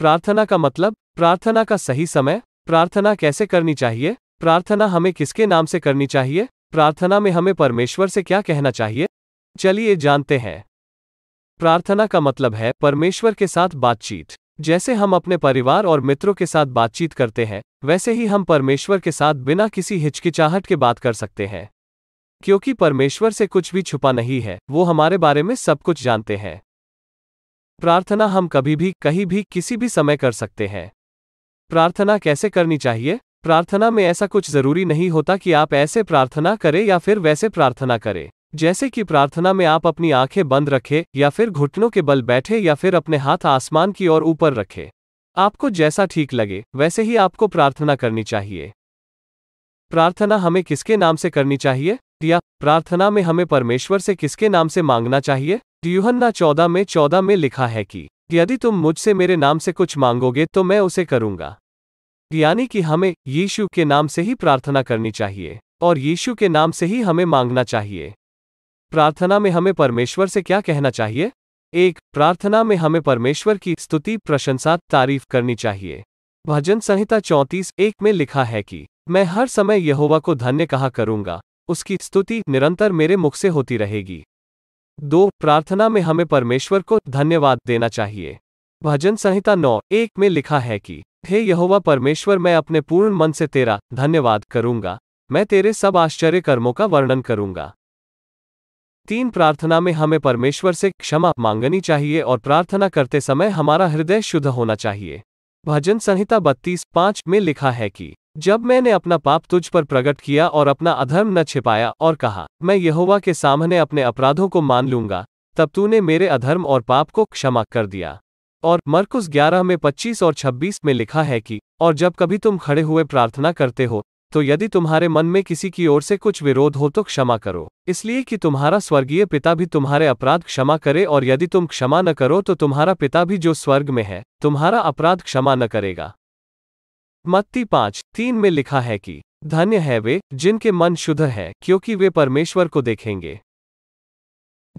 प्रार्थना का मतलब प्रार्थना का सही समय प्रार्थना कैसे करनी चाहिए प्रार्थना हमें किसके नाम से करनी चाहिए प्रार्थना में हमें परमेश्वर से क्या कहना चाहिए चलिए जानते हैं प्रार्थना का मतलब है परमेश्वर के साथ बातचीत जैसे हम अपने परिवार और मित्रों के साथ बातचीत करते हैं वैसे ही हम परमेश्वर के साथ बिना किसी हिचकिचाहट के बात कर सकते हैं क्योंकि परमेश्वर से कुछ भी छुपा नहीं है वो हमारे बारे में सब कुछ जानते हैं प्रार्थना हम कभी भी कहीं भी किसी भी समय कर सकते हैं प्रार्थना कैसे करनी चाहिए प्रार्थना में ऐसा कुछ जरूरी नहीं होता कि आप ऐसे प्रार्थना करें या फिर वैसे प्रार्थना करें जैसे कि प्रार्थना में आप अपनी आंखें बंद रखें या फिर घुटनों के बल बैठे या फिर अपने हाथ आसमान की ओर ऊपर रखें आपको जैसा ठीक लगे वैसे ही आपको प्रार्थना करनी चाहिए प्रार्थना हमें किसके नाम से करनी चाहिए या प्रार्थना में हमें परमेश्वर से किसके नाम से मांगना चाहिए यूहन्ना चौदह में चौदह में लिखा है कि यदि तुम मुझसे मेरे नाम से कुछ मांगोगे तो मैं उसे करूंगा यानी कि हमें यीशु के नाम से ही प्रार्थना करनी चाहिए और यीशु के नाम से ही हमें मांगना चाहिए प्रार्थना में हमें परमेश्वर से क्या कहना चाहिए एक प्रार्थना में हमें परमेश्वर की स्तुति प्रशंसा तारीफ करनी चाहिए भजन संहिता चौंतीस एक में लिखा है कि मैं हर समय यहोवा को धन्य कहा करूंगा उसकी स्तुति निरंतर मेरे मुख से होती रहेगी दो प्रार्थना में हमें परमेश्वर को धन्यवाद देना चाहिए भजन संहिता नौ एक में लिखा है कि हे यहोवा परमेश्वर मैं अपने पूर्ण मन से तेरा धन्यवाद करूंगा मैं तेरे सब आश्चर्य कर्मों का वर्णन करूंगा तीन प्रार्थना में हमें परमेश्वर से क्षमा मांगनी चाहिए और प्रार्थना करते समय हमारा हृदय शुद्ध होना चाहिए भजन संहिता बत्तीस पाँच में लिखा है कि जब मैंने अपना पाप तुझ पर प्रकट किया और अपना अधर्म न छिपाया और कहा मैं यहोवा के सामने अपने अपराधों को मान लूंगा तब तूने मेरे अधर्म और पाप को क्षमा कर दिया और मरकुस 11 में 25 और 26 में लिखा है कि और जब कभी तुम खड़े हुए प्रार्थना करते हो तो यदि तुम्हारे मन में किसी की ओर से कुछ विरोध हो तो क्षमा करो इसलिए कि तुम्हारा स्वर्गीय पिता भी तुम्हारे अपराध क्षमा करे और यदि तुम क्षमा न करो तो तुम्हारा पिता भी जो स्वर्ग में है तुम्हारा अपराध क्षमा न करेगा मत्ती पांच तीन में लिखा है कि धन्य है वे जिनके मन शुद्ध है क्योंकि वे परमेश्वर को देखेंगे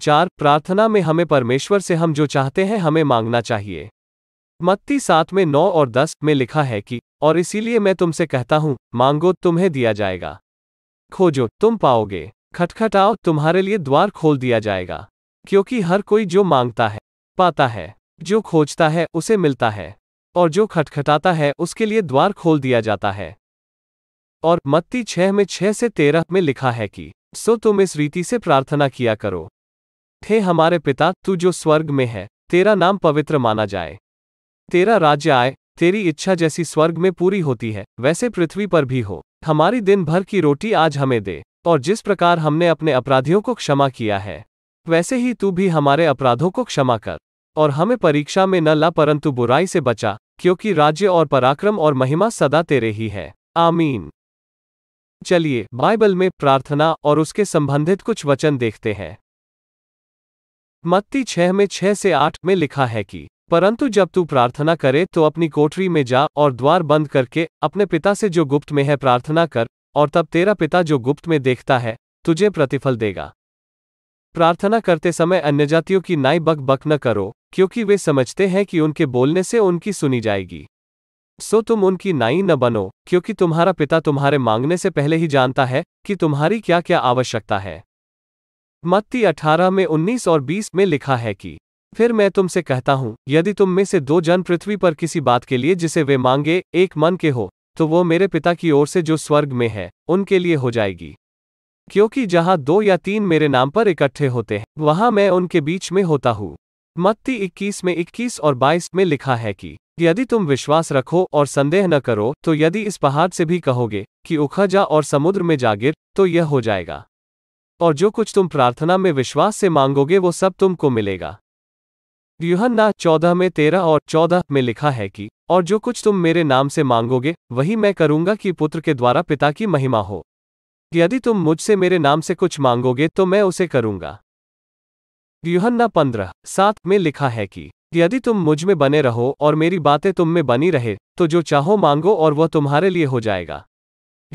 चार प्रार्थना में हमें परमेश्वर से हम जो चाहते हैं हमें मांगना चाहिए मत्ती सात में नौ और दस में लिखा है कि और इसीलिए मैं तुमसे कहता हूं मांगो तुम्हें दिया जाएगा खोजो तुम पाओगे खटखटाओ तुम्हारे लिए द्वार खोल दिया जाएगा क्योंकि हर कोई जो मांगता है पाता है जो खोजता है उसे मिलता है और जो खटखटाता है उसके लिए द्वार खोल दिया जाता है और मत्ती छह में छह से तेरह में लिखा है कि सो तुम इस रीति से प्रार्थना किया करो थे हमारे पिता तू जो स्वर्ग में है तेरा नाम पवित्र माना जाए तेरा राज्य आए तेरी इच्छा जैसी स्वर्ग में पूरी होती है वैसे पृथ्वी पर भी हो हमारी दिन भर की रोटी आज हमें दे और जिस प्रकार हमने अपने अपराधियों को क्षमा किया है वैसे ही तू भी हमारे अपराधों को क्षमा कर और हमें परीक्षा में न ला परंतु बुराई से बचा क्योंकि राज्य और पराक्रम और महिमा सदा तेरे ही है आमीन चलिए बाइबल में प्रार्थना और उसके संबंधित कुछ वचन देखते हैं मत्ती छह में छह से आठ में लिखा है कि परंतु जब तू प्रार्थना करे तो अपनी कोठरी में जा और द्वार बंद करके अपने पिता से जो गुप्त में है प्रार्थना कर और तब तेरा पिता जो गुप्त में देखता है तुझे प्रतिफल देगा प्रार्थना करते समय अन्य जातियों की नाई बक बक न करो क्योंकि वे समझते हैं कि उनके बोलने से उनकी सुनी जाएगी सो तुम उनकी नाई न बनो क्योंकि तुम्हारा पिता तुम्हारे मांगने से पहले ही जानता है कि तुम्हारी क्या क्या आवश्यकता है मत्ती 18 में 19 और 20 में लिखा है कि फिर मैं तुमसे कहता हूं यदि तुम में से दो जन पृथ्वी पर किसी बात के लिए जिसे वे मांगे एक मन के हो तो वो मेरे पिता की ओर से जो स्वर्ग में है उनके लिए हो जाएगी क्योंकि जहां दो या तीन मेरे नाम पर इकट्ठे होते हैं वहां मैं उनके बीच में होता हूं मत्ती 21 में 21 और 22 में लिखा है कि यदि तुम विश्वास रखो और संदेह न करो तो यदि इस पहाड़ से भी कहोगे कि उखा जा और समुद्र में जागिर तो यह हो जाएगा और जो कुछ तुम प्रार्थना में विश्वास से मांगोगे वो सब तुमको मिलेगा यूहन्ना चौदह में तेरह और चौदह में लिखा है कि और जो कुछ तुम मेरे नाम से मांगोगे वही मैं करूंगा कि पुत्र के द्वारा पिता की महिमा हो यदि तुम मुझसे मेरे नाम से कुछ मांगोगे तो मैं उसे करूंगा यूहन्ना पंद्रह सात में लिखा है कि यदि तुम मुझ में बने रहो और मेरी बातें तुम में बनी रहे तो जो चाहो मांगो और वह तुम्हारे लिए हो जाएगा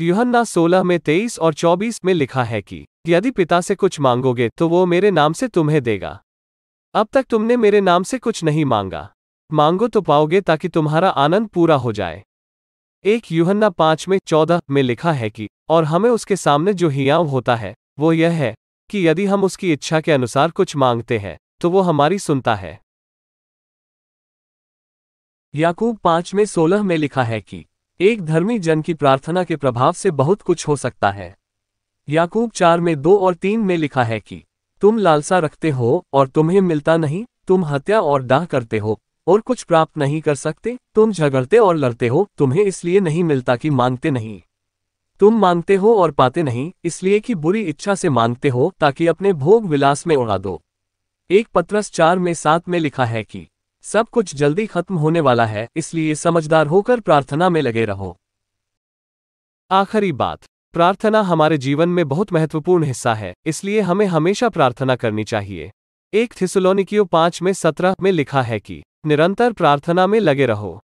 यूहन्ना सोलह में तेईस और चौबीस में लिखा है कि यदि पिता से कुछ मांगोगे तो वो मेरे नाम से तुम्हें देगा अब तक तुमने मेरे नाम से कुछ नहीं मांगा मांगो तो पाओगे ताकि तुम्हारा आनंद पूरा हो जाए एक यूहन्ना पांच में चौदह में लिखा है कि और हमें उसके सामने जो हियाव होता है वो यह है कि यदि हम उसकी इच्छा के अनुसार कुछ मांगते हैं तो वो हमारी सुनता है याकूब पांच में सोलह में लिखा है कि एक धर्मी जन की प्रार्थना के प्रभाव से बहुत कुछ हो सकता है याकूब चार में दो और तीन में लिखा है कि तुम लालसा रखते हो और तुम्हें मिलता नहीं तुम हत्या और दाह करते हो और कुछ प्राप्त नहीं कर सकते तुम झगड़ते और लड़ते हो तुम्हें इसलिए नहीं मिलता कि मांगते नहीं तुम मांगते हो और पाते नहीं इसलिए कि बुरी इच्छा से मांगते हो ताकि अपने भोग विलास में उड़ा दो एक पत्रस चार में सात में लिखा है कि सब कुछ जल्दी खत्म होने वाला है इसलिए समझदार होकर प्रार्थना में लगे रहो आखिरी बात प्रार्थना हमारे जीवन में बहुत महत्वपूर्ण हिस्सा है इसलिए हमें हमेशा प्रार्थना करनी चाहिए एक थिसलोनिकियो पांच में सत्रह में लिखा है कि निरंतर प्रार्थना में लगे रहो